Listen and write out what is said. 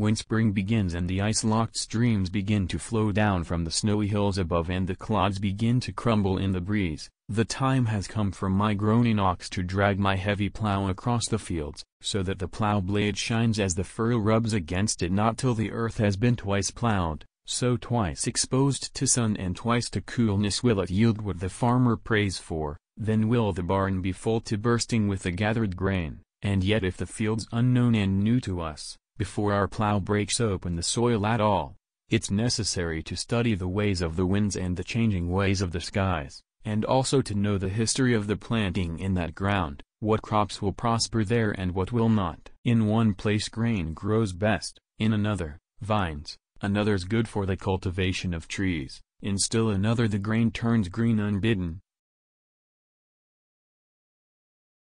When spring begins and the ice-locked streams begin to flow down from the snowy hills above and the clods begin to crumble in the breeze, the time has come for my groaning ox to drag my heavy plow across the fields, so that the plow blade shines as the furrow rubs against it not till the earth has been twice plowed, so twice exposed to sun and twice to coolness will it yield what the farmer prays for, then will the barn be full to bursting with the gathered grain, and yet if the fields unknown and new to us, before our plow breaks open the soil at all, it's necessary to study the ways of the winds and the changing ways of the skies, and also to know the history of the planting in that ground, what crops will prosper there and what will not. In one place grain grows best, in another, vines, another is good for the cultivation of trees, in still another the grain turns green unbidden,